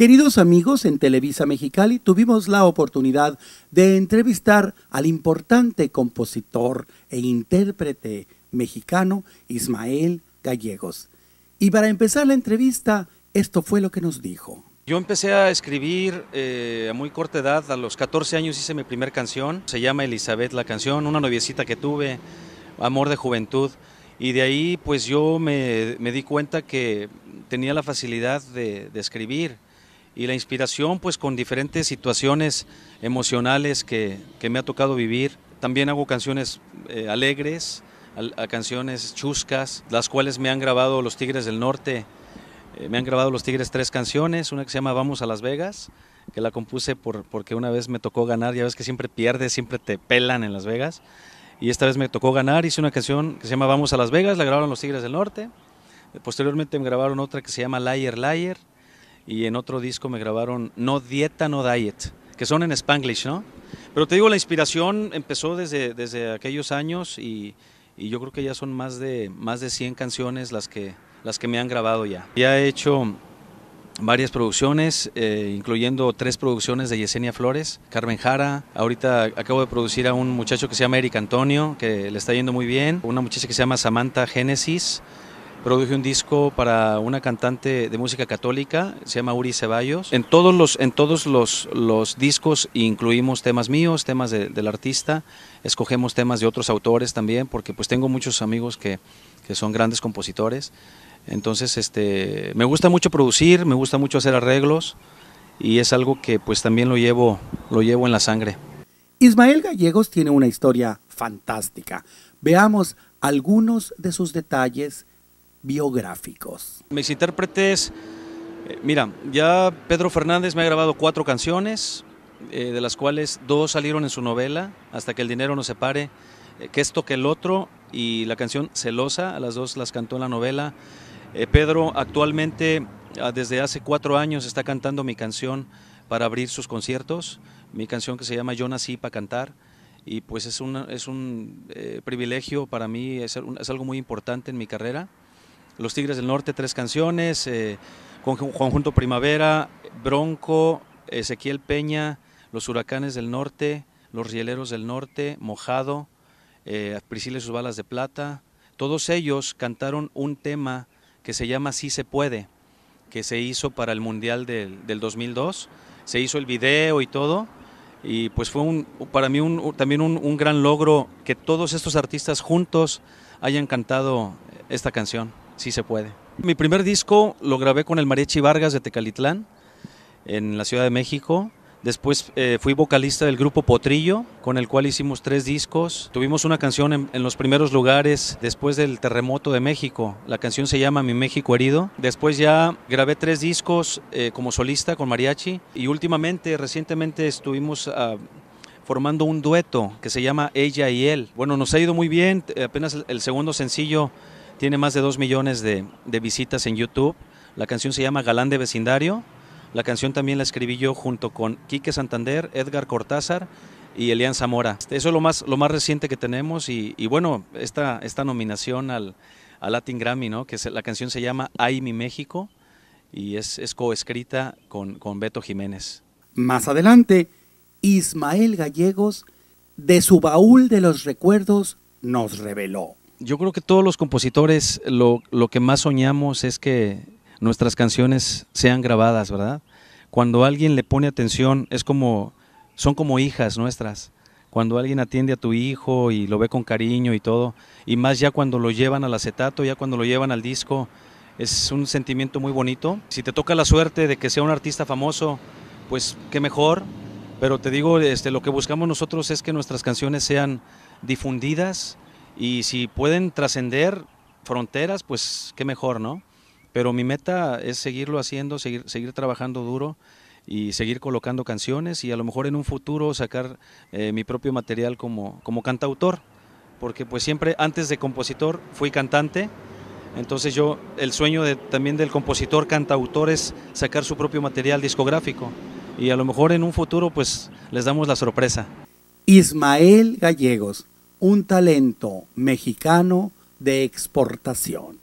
Queridos amigos, en Televisa Mexicali tuvimos la oportunidad de entrevistar al importante compositor e intérprete mexicano Ismael Gallegos. Y para empezar la entrevista, esto fue lo que nos dijo. Yo empecé a escribir eh, a muy corta edad, a los 14 años hice mi primera canción, se llama Elizabeth la canción, una noviecita que tuve, amor de juventud, y de ahí pues yo me, di cuenta que tenía la facilidad de escribir y la inspiración pues con diferentes situaciones emocionales que, me ha tocado vivir. También hago canciones eh, alegres, a, canciones chuscas, las cuales me han grabado los Tigres del Norte. Eh, me han grabado los Tigres tres canciones, una que se llama Vamos a Las Vegas, que la compuse por, porque una vez me tocó ganar, ya ves que siempre pierdes, siempre te pelan en Las Vegas. Y esta vez me tocó ganar, hice una canción que se llama Vamos a Las Vegas, la grabaron los Tigres del Norte. Posteriormente me grabaron otra que se llama layer Liar, y en otro disco me grabaron No Dieta, No Diet, que son en Spanglish, ¿no? Pero te digo, la inspiración empezó desde, desde aquellos años y, y yo creo que ya son más de, más de 100 canciones las que, las que me han grabado ya. Ya he hecho varias producciones, eh, incluyendo tres producciones de Yesenia Flores, Carmen Jara. Ahorita acabo de producir a un muchacho que se llama Eric Antonio, que le está yendo muy bien. Una muchacha que se llama Samantha Génesis. Produje un disco para una cantante de música católica, se llama Uri Ceballos. En todos los, en todos los, los discos incluimos temas míos, temas del artista, escogemos temas de otros autores también, porque pues tengo muchos amigos que, que son grandes compositores. Entonces, este, me gusta mucho producir, me gusta mucho hacer arreglos y es algo que pues también lo llevo, lo llevo en la sangre. Ismael Gallegos tiene una historia fantástica. Veamos algunos de sus detalles biográficos. Mis intérpretes, eh, mira, ya Pedro Fernández me ha grabado cuatro canciones, eh, de las cuales dos salieron en su novela, Hasta que el dinero nos separe, pare eh, que esto que el otro, y la canción Celosa, a las dos las cantó en la novela. Pedro actualmente, ah, desde hace cuatro años, está cantando mi canción para abrir sus conciertos, mi canción que se llama Yo nací para cantar y pues es, una, es un privilegio para mí, es, es, algo muy importante en mi carrera. Los Tigres del Norte, tres canciones, eh, con, Conjunto Primavera, Bronco, Ezequiel Peña, Los Huracanes del Norte, Los Rieleros del Norte, Mojado, eh, Priscila sus balas de plata. Todos ellos cantaron un tema que se llama Si se puede, que se hizo para el Mundial del, 2002. Se hizo el video y todo. Y pues fue un, para mí también un gran logro que todos estos artistas juntos hayan cantado esta canción sí se puede. Mi primer disco lo grabé con el Mariachi Vargas de Tecalitlán, en la Ciudad de México. Después eh, fui vocalista del grupo Potrillo, con el cual hicimos tres discos. Tuvimos una canción en, los primeros lugares después del terremoto de México. La canción se llama Mi México Herido. Después ya grabé tres discos eh, como solista con mariachi. Y últimamente, recientemente estuvimos ah, formando un dueto que se llama Ella y Él. Bueno, nos ha ido muy bien. Apenas el segundo sencillo tiene más de 2 millones de, visitas en YouTube. La canción se llama Galán de Vecindario. La canción también la escribí yo junto con Quique Santander, Edgar Cortázar y Elian Zamora. Este, eso es lo más, lo más reciente que tenemos y, bueno, esta, esta nominación al, Latin Grammy, ¿no? que la canción se llama Ay mi México y es, es coescrita con, con Beto Jiménez. Más adelante, Ismael Gallegos, de su baúl de los recuerdos, nos reveló yo creo que todos los compositores lo, que más soñamos es que nuestras canciones sean grabadas, ¿verdad? Cuando alguien le pone atención, es como, son como hijas nuestras. Cuando alguien atiende a tu hijo y lo ve con cariño y todo, y más ya cuando lo llevan al acetato, ya cuando lo llevan al disco, es un sentimiento muy bonito. Si te toca la suerte de que sea un artista famoso, pues qué mejor. Pero te digo, este, lo que buscamos nosotros es que nuestras canciones sean difundidas, y si pueden trascender fronteras, pues qué mejor, ¿no? Pero mi meta es seguirlo haciendo, seguir, seguir trabajando duro y seguir colocando canciones y a lo mejor en un futuro sacar eh, mi propio material como, como cantautor, porque pues siempre antes de compositor fui cantante, entonces yo el sueño de, también del compositor cantautor es sacar su propio material discográfico y a lo mejor en un futuro pues les damos la sorpresa. Ismael Gallegos un talento mexicano de exportación.